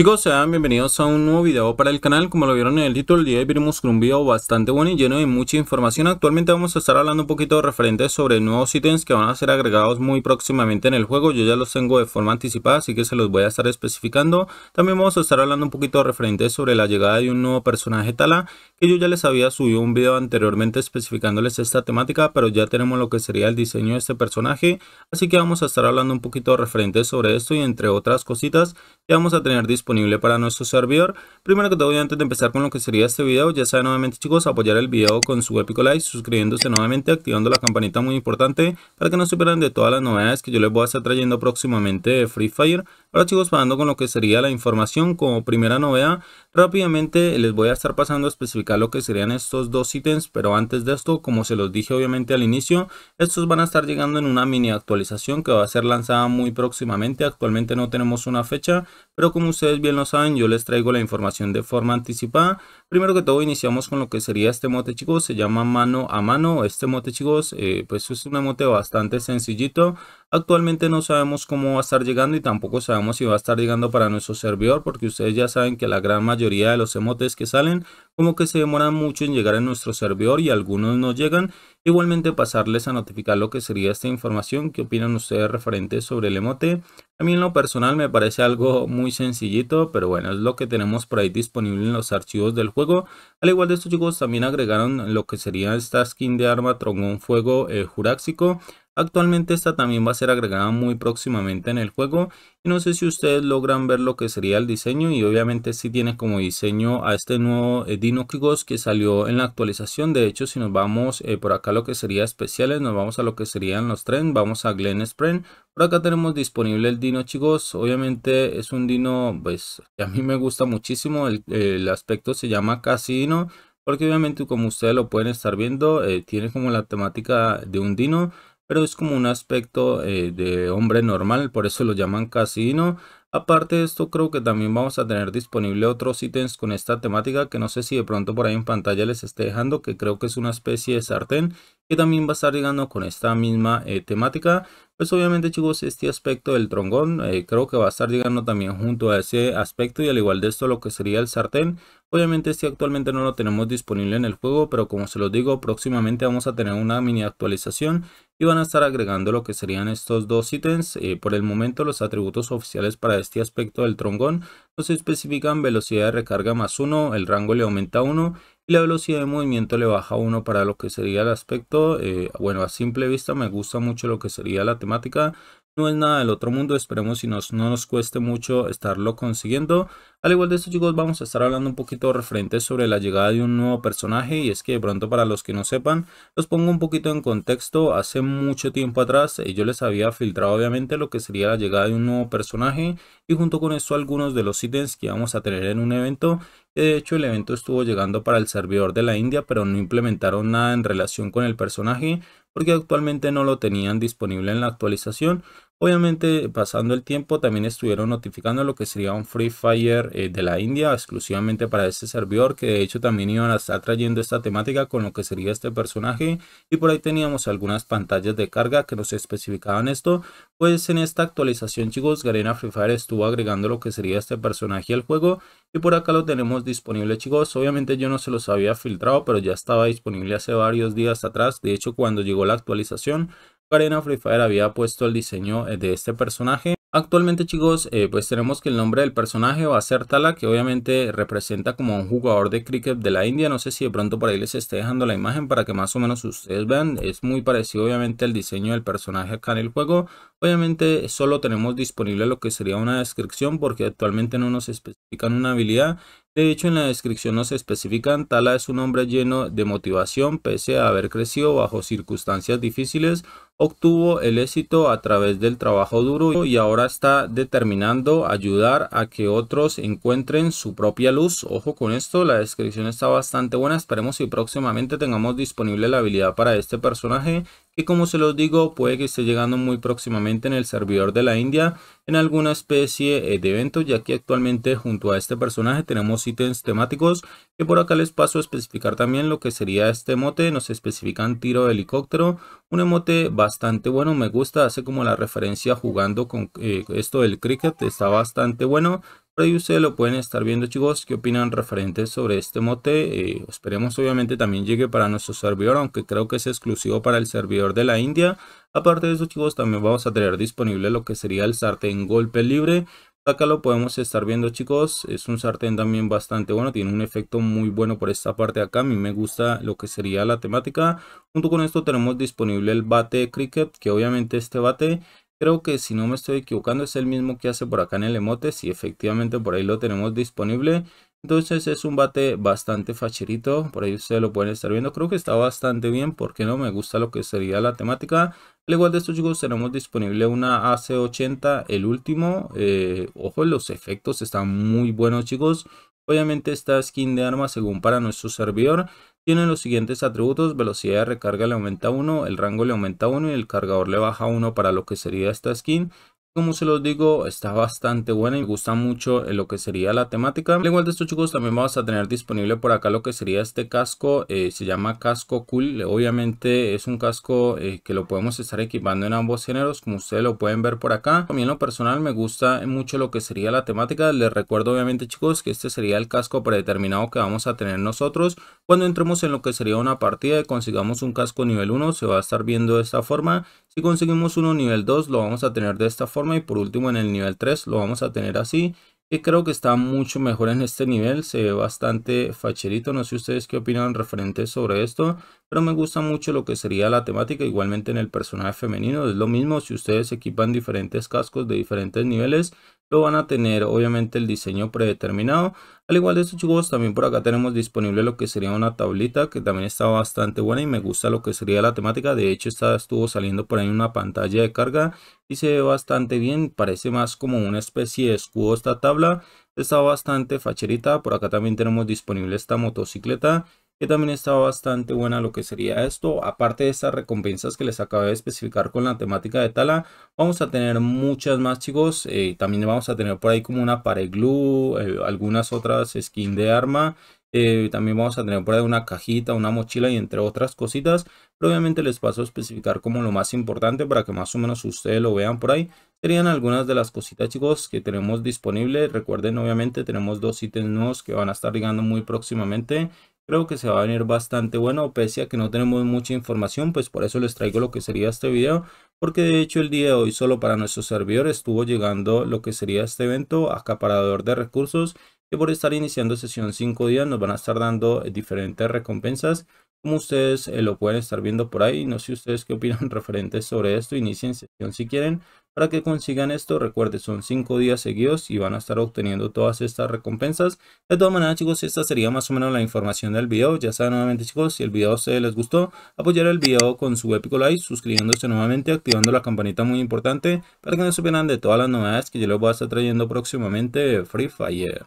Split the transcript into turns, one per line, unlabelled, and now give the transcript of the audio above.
Chicos, sean bienvenidos a un nuevo video para el canal. Como lo vieron en el título, el día de hoy venimos con un video bastante bueno y lleno de mucha información. Actualmente vamos a estar hablando un poquito de referente sobre nuevos ítems que van a ser agregados muy próximamente en el juego. Yo ya los tengo de forma anticipada, así que se los voy a estar especificando. También vamos a estar hablando un poquito referente sobre la llegada de un nuevo personaje Tala, que yo ya les había subido un video anteriormente especificándoles esta temática, pero ya tenemos lo que sería el diseño de este personaje. Así que vamos a estar hablando un poquito referente sobre esto y entre otras cositas vamos a tener disponible para nuestro servidor. Primero que todo, y antes de empezar con lo que sería este video, ya saben nuevamente chicos, apoyar el video con su épico like, suscribiéndose nuevamente, activando la campanita muy importante para que no se pierdan de todas las novedades que yo les voy a estar trayendo próximamente de Free Fire. Ahora chicos, pasando con lo que sería la información como primera novedad, rápidamente les voy a estar pasando a especificar lo que serían estos dos ítems, pero antes de esto, como se los dije obviamente al inicio, estos van a estar llegando en una mini actualización que va a ser lanzada muy próximamente, actualmente no tenemos una fecha, pero como ustedes bien lo saben, yo les traigo la información de forma anticipada. Primero que todo, iniciamos con lo que sería este mote, chicos. Se llama mano a mano. Este mote, chicos, eh, pues es un emote bastante sencillito. Actualmente no sabemos cómo va a estar llegando y tampoco sabemos si va a estar llegando para nuestro servidor porque ustedes ya saben que la gran mayoría de los emotes que salen como que se demoran mucho en llegar a nuestro servidor y algunos no llegan Igualmente pasarles a notificar lo que sería esta información, que opinan ustedes referente sobre el emote. A mí en lo personal me parece algo muy sencillito, pero bueno, es lo que tenemos por ahí disponible en los archivos del juego. Al igual de estos chicos también agregaron lo que sería esta skin de arma un Fuego eh, jurásico. Juráxico. Actualmente esta también va a ser agregada muy próximamente en el juego y no sé si ustedes logran ver lo que sería el diseño y obviamente si tiene como diseño a este nuevo eh, Dino Kigos que salió en la actualización. De hecho si nos vamos eh, por acá lo que sería especiales, nos vamos a lo que serían los tren, vamos a Glen Spren. Por acá tenemos disponible el Dino Chigos, obviamente es un Dino pues que a mí me gusta muchísimo, el, aspecto se llama casino porque obviamente como ustedes lo pueden estar viendo eh, tiene como la temática de un Dino pero es como un aspecto eh, de hombre normal, por eso lo llaman casino. Aparte de esto, creo que también vamos a tener disponible otros ítems con esta temática que no sé si de pronto por ahí en pantalla les esté dejando, que creo que es una especie de sartén que también va a estar llegando con esta misma eh, temática. Pues obviamente chicos, este aspecto del troncón eh, creo que va a estar llegando también junto a ese aspecto y al igual de esto lo que sería el sartén. Obviamente este actualmente no lo tenemos disponible en el juego, pero como se los digo, próximamente vamos a tener una mini actualización y van a estar agregando lo que serían estos dos ítems. Eh, por el momento los atributos oficiales para este aspecto del troncón nos especifican velocidad de recarga más 1, el rango le aumenta 1 y la velocidad de movimiento le baja uno para lo que sería el aspecto. Eh, bueno, a simple vista me gusta mucho lo que sería la temática. No es nada del otro mundo, esperemos si nos, no nos cueste mucho estarlo consiguiendo. Al igual de esto chicos vamos a estar hablando un poquito referente sobre la llegada de un nuevo personaje y es que de pronto para los que no sepan los pongo un poquito en contexto hace mucho tiempo atrás eh, yo les había filtrado obviamente lo que sería la llegada de un nuevo personaje y junto con esto algunos de los ítems que vamos a tener en un evento de hecho el evento estuvo llegando para el servidor de la India pero no implementaron nada en relación con el personaje porque actualmente no lo tenían disponible en la actualización Obviamente, pasando el tiempo, también estuvieron notificando lo que sería un Free Fire eh, de la India exclusivamente para este servidor, que de hecho también iban a estar trayendo esta temática con lo que sería este personaje. Y por ahí teníamos algunas pantallas de carga que nos especificaban esto. Pues en esta actualización, chicos, Garena Free Fire estuvo agregando lo que sería este personaje al juego. Y por acá lo tenemos disponible, chicos. Obviamente yo no se los había filtrado, pero ya estaba disponible hace varios días atrás. De hecho, cuando llegó la actualización, Arena Free Fire había puesto el diseño eh, de este personaje. Actualmente chicos, eh, pues tenemos que el nombre del personaje va a ser Tala, que obviamente representa como un jugador de cricket de la India. No sé si de pronto por ahí les esté dejando la imagen para que más o menos ustedes vean. Es muy parecido obviamente al diseño del personaje acá en el juego. Obviamente solo tenemos disponible lo que sería una descripción porque actualmente no nos especifican una habilidad. De hecho en la descripción nos especifican Tala es un hombre lleno de motivación pese a haber crecido bajo circunstancias difíciles Obtuvo el éxito a través del trabajo duro y ahora está determinando ayudar a que otros encuentren su propia luz. Ojo con esto, la descripción está bastante buena. Esperemos si próximamente tengamos disponible la habilidad para este personaje que como se los digo puede que esté llegando muy próximamente en el servidor de la India en alguna especie eh, de evento ya que actualmente junto a este personaje tenemos ítems temáticos que por acá les paso a especificar también lo que sería este emote nos especifican tiro de helicóptero un emote bastante bueno me gusta hace como la referencia jugando con eh, esto del cricket está bastante bueno por ahí ustedes lo pueden estar viendo chicos, qué opinan referentes sobre este mote. Eh, esperemos obviamente también llegue para nuestro servidor, aunque creo que es exclusivo para el servidor de la India. Aparte de eso chicos, también vamos a tener disponible lo que sería el sartén golpe libre. Acá lo podemos estar viendo chicos, es un sartén también bastante bueno, tiene un efecto muy bueno por esta parte de acá, a mí me gusta lo que sería la temática. Junto con esto tenemos disponible el bate cricket, que obviamente este bate Creo que si no me estoy equivocando es el mismo que hace por acá en el emote. Si efectivamente por ahí lo tenemos disponible. Entonces es un bate bastante facherito, por ahí ustedes lo pueden estar viendo, creo que está bastante bien, porque no me gusta lo que sería la temática. Al igual de estos chicos tenemos disponible una AC80, el último, eh, ojo los efectos están muy buenos chicos. Obviamente esta skin de arma según para nuestro servidor tiene los siguientes atributos, velocidad de recarga le aumenta 1, el rango le aumenta 1 y el cargador le baja 1 para lo que sería esta skin como se los digo, está bastante buena y gusta mucho eh, lo que sería la temática. Al igual de estos chicos, también vamos a tener disponible por acá lo que sería este casco. Eh, se llama casco cool. Obviamente es un casco eh, que lo podemos estar equipando en ambos géneros, como ustedes lo pueden ver por acá. También lo personal me gusta mucho lo que sería la temática. Les recuerdo obviamente chicos que este sería el casco predeterminado que vamos a tener nosotros. Cuando entremos en lo que sería una partida y consigamos un casco nivel 1, se va a estar viendo de esta forma. Si conseguimos uno nivel 2, lo vamos a tener de esta forma y por último en el nivel 3 lo vamos a tener así y creo que está mucho mejor en este nivel, se ve bastante facherito, no sé ustedes qué opinan referente sobre esto, pero me gusta mucho lo que sería la temática, igualmente en el personaje femenino es lo mismo, si ustedes equipan diferentes cascos de diferentes niveles, lo van a tener obviamente el diseño predeterminado. Al igual de estos chicos, también por acá tenemos disponible lo que sería una tablita que también está bastante buena y me gusta lo que sería la temática. De hecho, esta estuvo saliendo por ahí una pantalla de carga y se ve bastante bien. Parece más como una especie de escudo esta tabla. Está bastante facherita. Por acá también tenemos disponible esta motocicleta que también está bastante buena lo que sería esto. Aparte de estas recompensas que les acabo de especificar con la temática de Tala, vamos a tener muchas más chicos. Eh, también vamos a tener por ahí como una pared glue, eh, algunas otras skin de arma. Eh, también vamos a tener por ahí una cajita, una mochila y entre otras cositas. Pero obviamente les paso a especificar como lo más importante para que más o menos ustedes lo vean por ahí. Serían algunas de las cositas chicos que tenemos disponible Recuerden obviamente tenemos dos ítems nuevos que van a estar llegando muy próximamente creo que se va a venir bastante bueno, pese a que no tenemos mucha información, pues por eso les traigo lo que sería este video, porque de hecho el día de hoy solo para nuestro servidor estuvo llegando lo que sería este evento, acaparador de recursos, Y por estar iniciando sesión 5 días nos van a estar dando eh, diferentes recompensas, como ustedes eh, lo pueden estar viendo por ahí, no sé ustedes qué opinan referentes sobre esto, inicien sesión si quieren, para que consigan esto, recuerde, son 5 días seguidos y van a estar obteniendo todas estas recompensas. De todas maneras, chicos, esta sería más o menos la información del video. Ya saben, nuevamente, chicos, si el video se les gustó, apoyar el video con su épico like, suscribiéndose nuevamente, activando la campanita muy importante para que no se pierdan de todas las novedades que yo les voy a estar trayendo próximamente Free Fire.